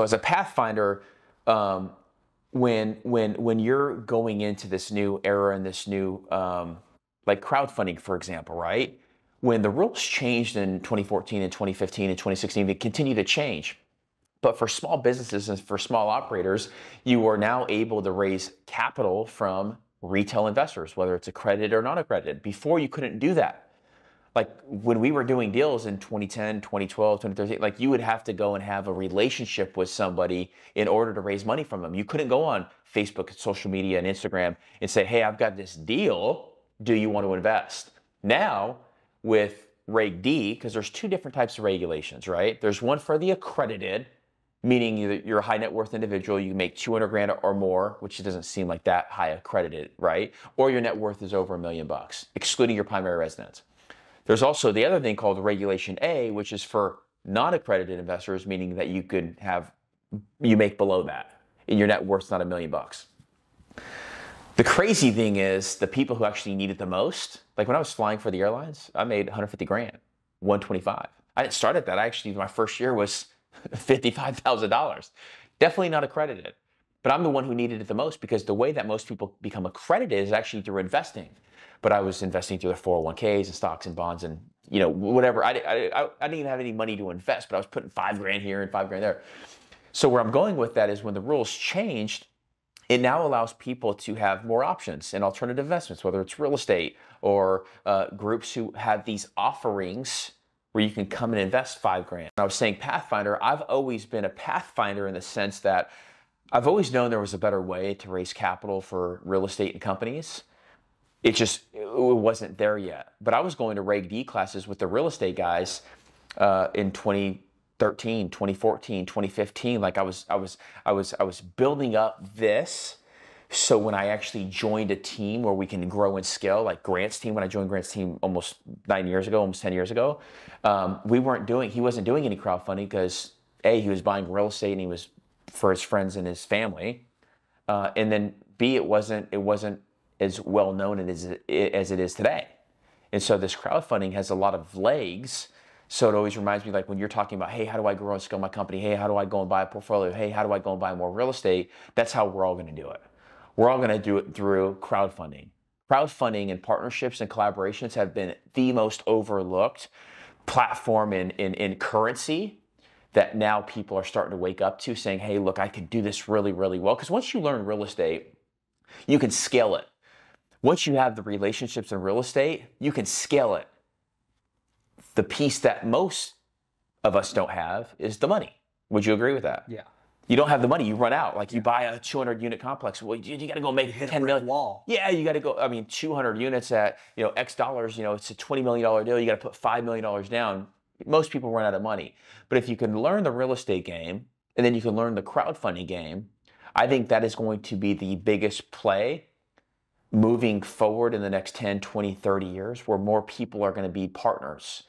So as a pathfinder, um, when when when you're going into this new era and this new um, like crowdfunding, for example, right? When the rules changed in 2014 and 2015 and 2016, they continue to change. But for small businesses and for small operators, you are now able to raise capital from retail investors, whether it's accredited or non accredited. Before, you couldn't do that like when we were doing deals in 2010, 2012, 2013, like you would have to go and have a relationship with somebody in order to raise money from them. You couldn't go on Facebook and social media and Instagram and say, "Hey, I've got this deal. Do you want to invest?" Now, with Reg D, because there's two different types of regulations, right? There's one for the accredited, meaning you're a high net worth individual, you make 200 grand or more, which doesn't seem like that high accredited, right? Or your net worth is over a million bucks, excluding your primary residence. There's also the other thing called Regulation A, which is for non-accredited investors, meaning that you could have you make below that, and your net worth's not a million bucks. The crazy thing is the people who actually need it the most. Like when I was flying for the airlines, I made 150 grand, 125. I didn't start at that. I actually my first year was $55,000. Definitely not accredited. But I'm the one who needed it the most because the way that most people become accredited is actually through investing but I was investing through their 401ks and stocks and bonds and you know whatever. I, I, I didn't even have any money to invest, but I was putting five grand here and five grand there. So where I'm going with that is when the rules changed, it now allows people to have more options and alternative investments, whether it's real estate or uh, groups who have these offerings where you can come and invest five grand. I was saying Pathfinder, I've always been a Pathfinder in the sense that I've always known there was a better way to raise capital for real estate and companies it just it wasn't there yet. But I was going to Reg D classes with the real estate guys uh, in 2013, 2014, 2015. Like I was, I was, I was, I was building up this. So when I actually joined a team where we can grow and scale, like Grant's team, when I joined Grant's team almost nine years ago, almost ten years ago, um, we weren't doing. He wasn't doing any crowdfunding because a he was buying real estate and he was for his friends and his family, uh, and then b it wasn't it wasn't as well known as as it is today. And so this crowdfunding has a lot of legs. So it always reminds me, like when you're talking about, hey, how do I grow and scale my company? Hey, how do I go and buy a portfolio? Hey, how do I go and buy more real estate? That's how we're all going to do it. We're all going to do it through crowdfunding. Crowdfunding and partnerships and collaborations have been the most overlooked platform in, in, in currency that now people are starting to wake up to saying, hey, look, I could do this really, really well. Because once you learn real estate, you can scale it. Once you have the relationships in real estate, you can scale it. The piece that most of us don't have is the money. Would you agree with that? Yeah. You don't have the money. You run out. Like you buy a 200 unit complex. Well, you, you got to go make 10 million. Wall. Yeah, you got to go. I mean, 200 units at you know X dollars. You know, it's a 20 million dollar deal. You got to put five million dollars down. Most people run out of money. But if you can learn the real estate game, and then you can learn the crowdfunding game, I think that is going to be the biggest play moving forward in the next 10, 20, 30 years where more people are going to be partners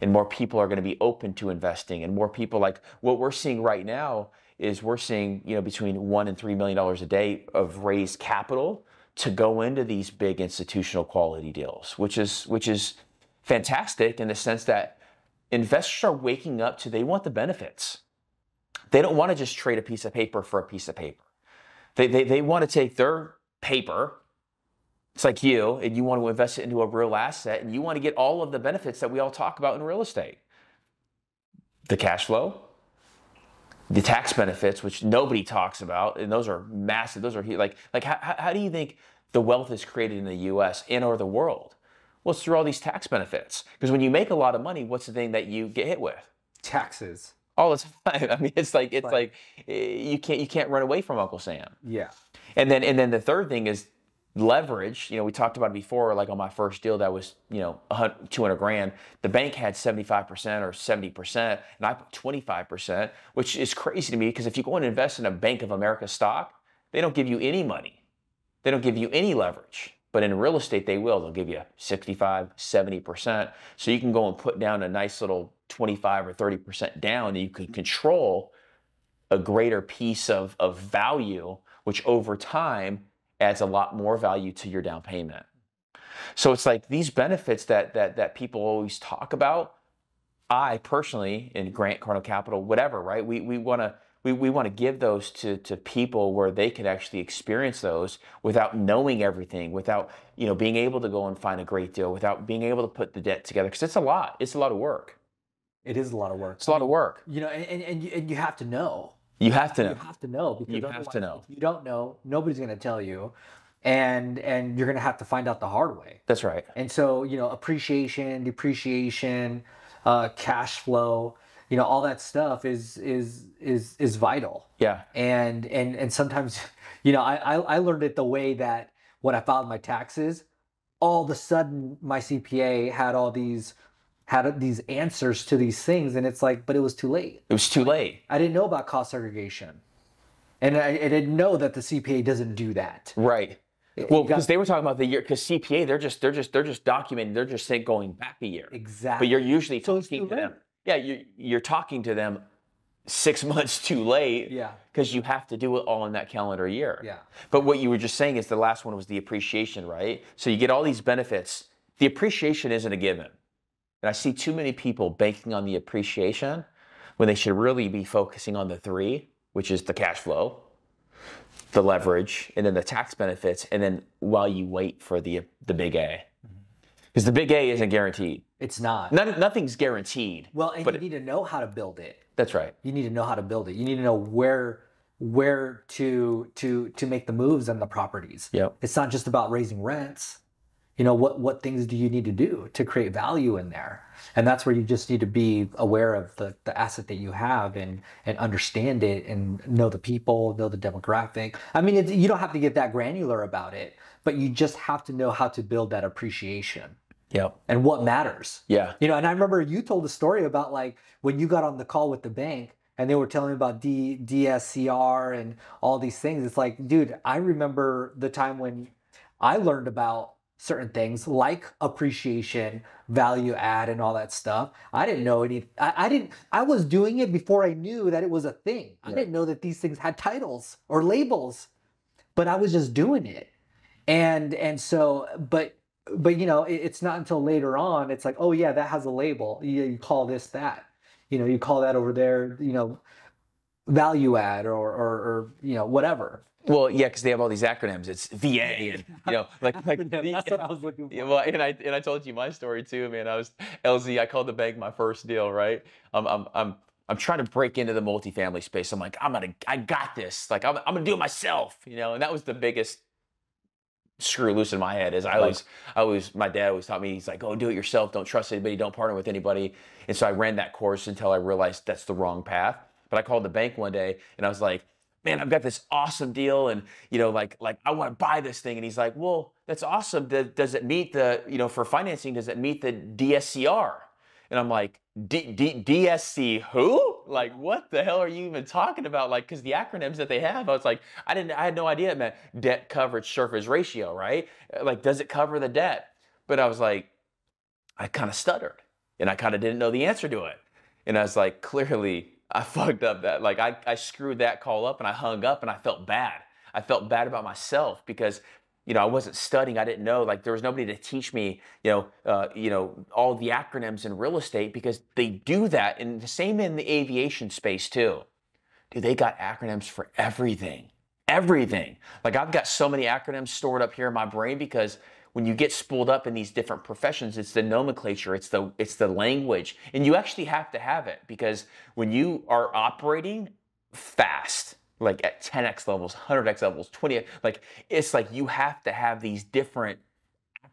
and more people are going to be open to investing and more people like what we're seeing right now is we're seeing, you know, between 1 and 3 million dollars a day of raised capital to go into these big institutional quality deals, which is which is fantastic in the sense that investors are waking up to they want the benefits. They don't want to just trade a piece of paper for a piece of paper. They, they, they want to take their paper it's like you and you want to invest it into a real asset and you want to get all of the benefits that we all talk about in real estate the cash flow the tax benefits which nobody talks about and those are massive those are like like how, how do you think the wealth is created in the us and or the world well it's through all these tax benefits because when you make a lot of money what's the thing that you get hit with taxes all the time. I mean, it's like it's like, like eh, you can't you can't run away from Uncle Sam. Yeah. And then and then the third thing is leverage you know we talked about it before like on my first deal that was you know 200 grand the bank had 75% or 70% and i put 25% which is crazy to me because if you go and invest in a bank of america stock they don't give you any money they don't give you any leverage but in real estate they will they'll give you 65 70% so you can go and put down a nice little 25 or 30% down and you can control a greater piece of, of value which over time adds a lot more value to your down payment. So it's like these benefits that that that people always talk about. I personally, in Grant Cardinal Capital, whatever, right? We we want to we, we want to give those to, to people where they can actually experience those without knowing everything, without you know being able to go and find a great deal, without being able to put the debt together because it's a lot. It's a lot of work. It is a lot of work. It's a lot of work. You know, and, and, and you have to know you have to know. You have to know because you have to know. If you don't know, nobody's going to tell you, and and you're going to have to find out the hard way. That's right. And so you know, appreciation, depreciation, uh, cash flow, you know, all that stuff is is is is vital. Yeah. And and and sometimes, you know, I I, I learned it the way that when I filed my taxes, all of a sudden my CPA had all these had these answers to these things and it's like but it was too late it was too late i didn't know about cost segregation and i, I didn't know that the cpa doesn't do that right it, well because they were talking about the year because cpa they're just they're just they're just documenting they're just saying going back a year exactly but you're usually so talking to late. them yeah you're, you're talking to them six months too late yeah because you have to do it all in that calendar year yeah but what you were just saying is the last one was the appreciation right so you get all these benefits the appreciation isn't a given and I see too many people banking on the appreciation when they should really be focusing on the three, which is the cash flow, the leverage, and then the tax benefits, and then while you wait for the the big A. Because mm-hmm. the big A isn't guaranteed. It's not. None, nothing's guaranteed. Well, and you need to know how to build it. That's right. You need to know how to build it. You need to know where where to to to make the moves on the properties. Yep. It's not just about raising rents you know what what things do you need to do to create value in there and that's where you just need to be aware of the, the asset that you have and and understand it and know the people know the demographic i mean you don't have to get that granular about it but you just have to know how to build that appreciation yeah and what matters yeah you know and i remember you told a story about like when you got on the call with the bank and they were telling me about D, DSCR and all these things. It's like, dude, I remember the time when I learned about certain things like appreciation, value add, and all that stuff. I didn't know any. I, I didn't. I was doing it before I knew that it was a thing. Yeah. I didn't know that these things had titles or labels, but I was just doing it. And and so, but but you know, it, it's not until later on. It's like, oh yeah, that has a label. Yeah, you, you call this that. You know, you call that over there. You know, value add or, or, or you know whatever. Well, yeah, because they have all these acronyms. It's VA, and you know, like like the, that's what I was looking for. Yeah, well, and I and I told you my story too, man. I was LZ. I called the bank my first deal, right? I'm I'm I'm I'm trying to break into the multifamily space. I'm like, I'm gonna, I got this. Like, I'm, I'm gonna do it myself, you know. And that was the biggest screw loose in my head. Is I always, I always, my dad always taught me. He's like, oh, do it yourself. Don't trust anybody. Don't partner with anybody. And so I ran that course until I realized that's the wrong path. But I called the bank one day and I was like, man, I've got this awesome deal, and you know, like like I want to buy this thing. And he's like, well, that's awesome. Does, it meet the you know for financing? Does it meet the DSCR? And I'm like, D- D- DSC who? Like, what the hell are you even talking about? Like, because the acronyms that they have, I was like, I didn't, I had no idea it meant debt coverage surface ratio, right? Uh, like, does it cover the debt? But I was like, I kind of stuttered, and I kind of didn't know the answer to it, and I was like, clearly I fucked up that. Like I, I screwed that call up and I hung up and I felt bad. I felt bad about myself because you know, I wasn't studying. I didn't know. Like there was nobody to teach me, you know, uh, you know, all the acronyms in real estate because they do that, and the same in the aviation space too. Dude, they got acronyms for everything, everything. Like I've got so many acronyms stored up here in my brain because when you get spooled up in these different professions, it's the nomenclature, it's the it's the language, and you actually have to have it because when you are operating fast, like at 10x levels, 100x levels, 20, like it's like you have to have these different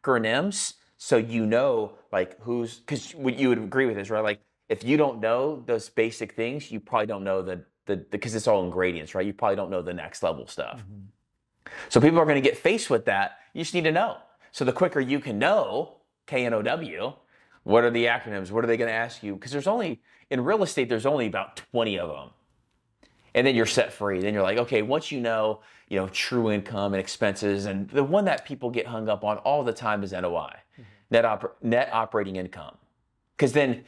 acronyms so you know like who's because you would agree with this, right? Like if you don't know those basic things, you probably don't know the the because it's all ingredients, right? You probably don't know the next level stuff. Mm-hmm. So people are going to get faced with that. You just need to know so the quicker you can know, KNOW, what are the acronyms? What are they going to ask you? Because there's only, in real estate, there's only about 20 of them. And then you're set free. Then you're like, okay, once you know, you know, true income and expenses, and the one that people get hung up on all the time is NOI, mm-hmm. net, net operating income. Because then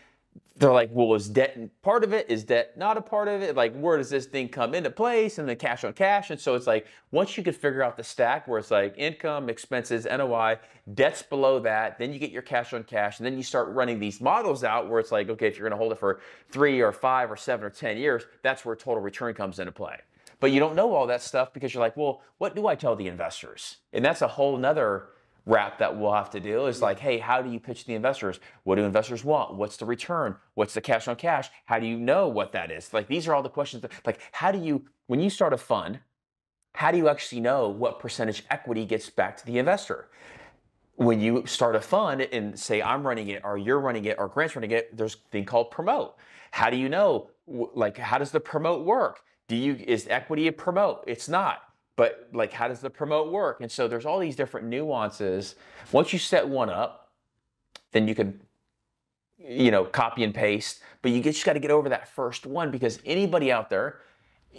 they're like, well, is debt part of it? Is debt not a part of it? Like, where does this thing come into place? And then cash on cash. And so it's like, once you can figure out the stack where it's like income, expenses, NOI, debt's below that, then you get your cash on cash. And then you start running these models out where it's like, okay, if you're going to hold it for three or five or seven or 10 years, that's where total return comes into play. But you don't know all that stuff because you're like, well, what do I tell the investors? And that's a whole nother wrap that we'll have to do is like, hey, how do you pitch the investors? What do investors want? What's the return? What's the cash on cash? How do you know what that is? Like, these are all the questions that, like, how do you, when you start a fund, how do you actually know what percentage equity gets back to the investor? When you start a fund and say, I'm running it, or you're running it, or Grant's running it, there's a thing called promote. How do you know? Like, how does the promote work? Do you, is equity a promote? It's not but like how does the promote work? And so there's all these different nuances. Once you set one up, then you can you know copy and paste, but you just got to get over that first one because anybody out there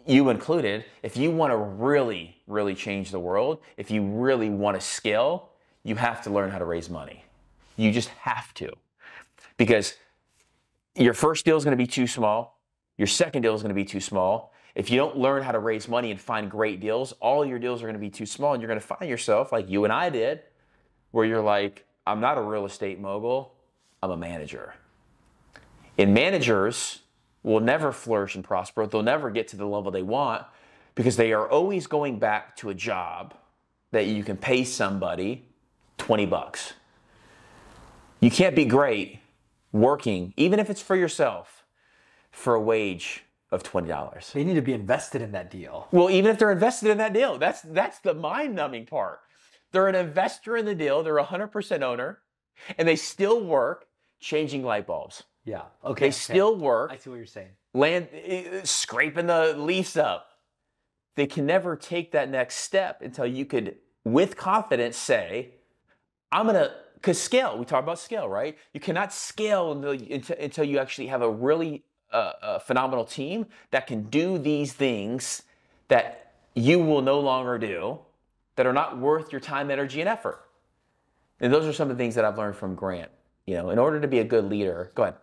you included, if you want to really, really change the world, if you really want to scale, you have to learn how to raise money. You just have to. Because your first deal is going to be too small, your second deal is going to be too small, if you don't learn how to raise money and find great deals, all your deals are going to be too small and you're going to find yourself like you and I did, where you're like, I'm not a real estate mogul, I'm a manager. And managers will never flourish and prosper. They'll never get to the level they want because they are always going back to a job that you can pay somebody 20 bucks. You can't be great working, even if it's for yourself, for a wage of $20. They need to be invested in that deal. Well, even if they're invested in that deal, that's that's the mind-numbing part. They're an investor in the deal, they're a 100% owner, and they still work changing light bulbs. Yeah. Okay. They okay. still work. I see what you're saying. Land eh, eh, scraping the lease up. They can never take that next step until you could with confidence say, I'm going to cuz scale, we talk about scale, right? You cannot scale until, until you actually have a really a, a phenomenal team that can do these things that you will no longer do that are not worth your time, energy, and effort. And those are some of the things that I've learned from Grant. You know, in order to be a good leader, go ahead.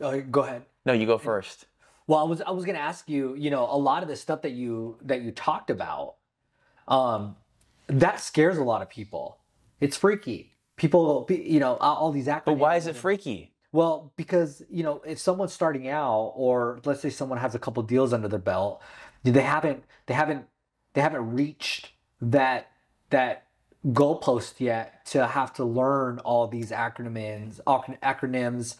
Uh, go ahead. No, you go first. Well, I was I was going to ask you. You know, a lot of the stuff that you that you talked about, um, that scares a lot of people. It's freaky. People, you know, all these acronyms. But why is it freaky? Well, because you know, if someone's starting out, or let's say someone has a couple deals under their belt, they haven't they haven't they haven't reached that that goalpost yet to have to learn all these acronyms acronyms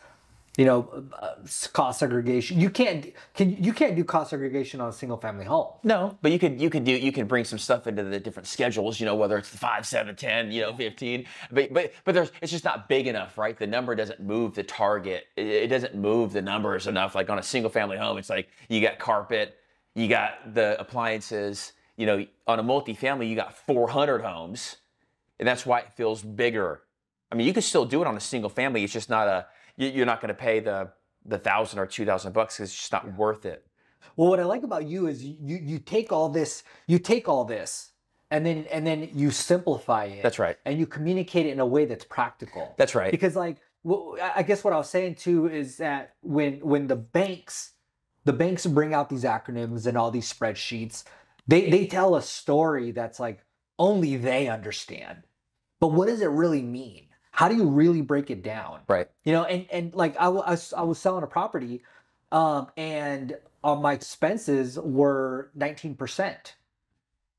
you know, uh, cost segregation. You can't can you can't do cost segregation on a single family home. No, but you could you could do you could bring some stuff into the different schedules. You know, whether it's the five, seven, ten, you know, fifteen. But but but there's it's just not big enough, right? The number doesn't move the target. It, it doesn't move the numbers enough. Like on a single family home, it's like you got carpet, you got the appliances. You know, on a multifamily, you got 400 homes, and that's why it feels bigger. I mean, you could still do it on a single family. It's just not a you're not going to pay the the thousand or two thousand bucks because it's just not yeah. worth it. Well, what I like about you is you you take all this, you take all this, and then and then you simplify it. That's right. And you communicate it in a way that's practical. That's right. Because like well, I guess what I was saying too is that when when the banks the banks bring out these acronyms and all these spreadsheets, they they tell a story that's like only they understand. But what does it really mean? how do you really break it down? Right. You know, and and like I, I, I was selling a property, um, and all my expenses were nineteen percent,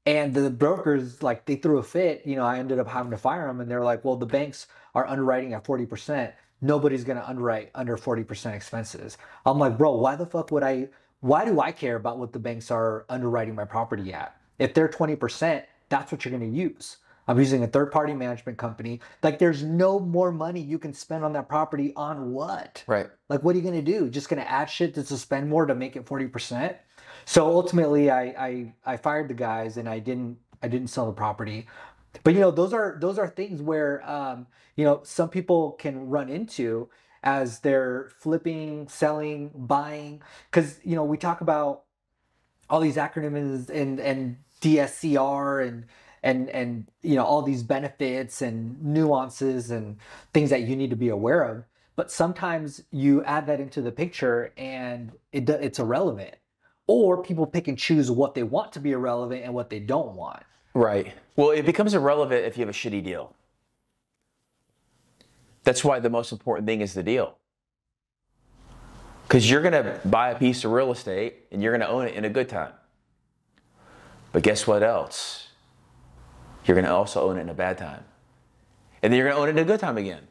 and the brokers like they threw a fit. You know, I ended up having to fire them, and they're like, well, the banks are underwriting at forty percent. Nobody's gonna underwrite under forty percent expenses. I'm like, bro, why the fuck would I? Why do I care about what the banks are underwriting my property at? If they're twenty percent, that's what you're gonna use. I'm using a third party management company. Like there's no more money you can spend on that property on what? Right. Like what are you gonna do? Just gonna add shit to spend more to make it 40%? So ultimately I I I fired the guys and I didn't I didn't sell the property. But you know, those are those are things where um, you know, some people can run into as they're flipping, selling, buying. Cause you know, we talk about all these acronyms and and DSCR and and and you know all these benefits and nuances and things that you need to be aware of but sometimes you add that into the picture and it it's irrelevant or people pick and choose what they want to be irrelevant and what they don't want right well it becomes irrelevant if you have a shitty deal that's why the most important thing is the deal because you're going to buy a piece of real estate and you're going to own it in a good time but guess what else you're going to also own it in a bad time. And then you're going to own it in a good time again.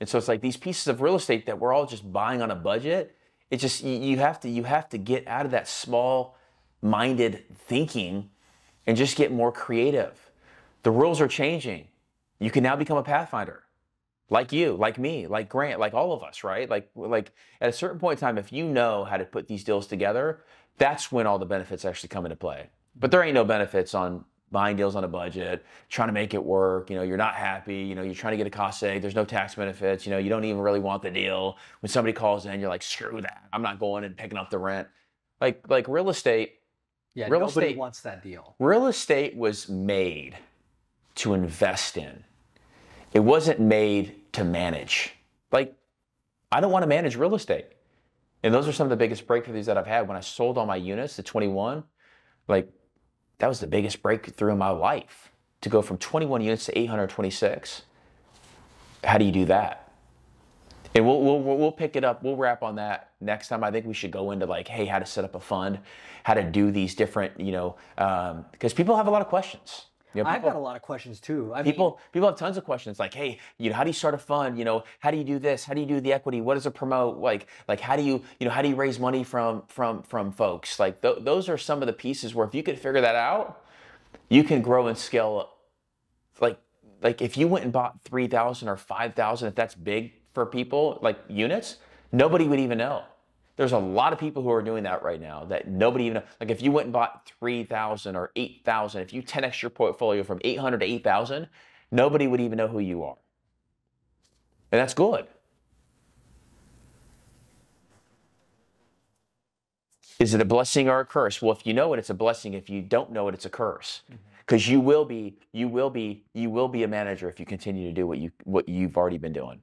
And so it's like these pieces of real estate that we're all just buying on a budget. It just you have to you have to get out of that small minded thinking and just get more creative. The rules are changing. You can now become a pathfinder. Like you, like me, like Grant, like all of us, right? Like like at a certain point in time if you know how to put these deals together, that's when all the benefits actually come into play. But there ain't no benefits on buying deals on a budget, trying to make it work. You know, you're not happy. You know, you're trying to get a cost save. There's no tax benefits. You know, you don't even really want the deal. When somebody calls in, you're like, screw that. I'm not going and picking up the rent. Like like real estate. Yeah, real nobody estate, wants that deal. Real estate was made to invest in. It wasn't made to manage. Like, I don't want to manage real estate. And those are some of the biggest breakthroughs that I've had when I sold all my units, the 21. Like that was the biggest breakthrough in my life to go from 21 units to 826. How do you do that? And we'll, we'll, we'll pick it up. We'll wrap on that next time. I think we should go into like, hey, how to set up a fund, how to do these different, you know, because um, people have a lot of questions. You know, people, I've got a lot of questions too. I people mean, people have tons of questions like, hey, you know, how do you start a fund? You know, how do you do this? How do you do the equity? What does it promote? Like like how do you you know how do you raise money from from from folks? Like th- those are some of the pieces where if you could figure that out, you can grow and scale. Like like if you went and bought three thousand or five thousand, if that's big for people like units, nobody would even know. There's a lot of people who are doing that right now that nobody even like if you went and bought 3,000 or 8,000, if you 10x your portfolio from 800 to 8,000, nobody would even know who you are. And that's good. Is it a blessing or a curse? Well, if you know it, it's a blessing. If you don't know it, it's a curse. Because mm-hmm. you will be, you will be, you will be a manager if you continue to do what you what you've already been doing.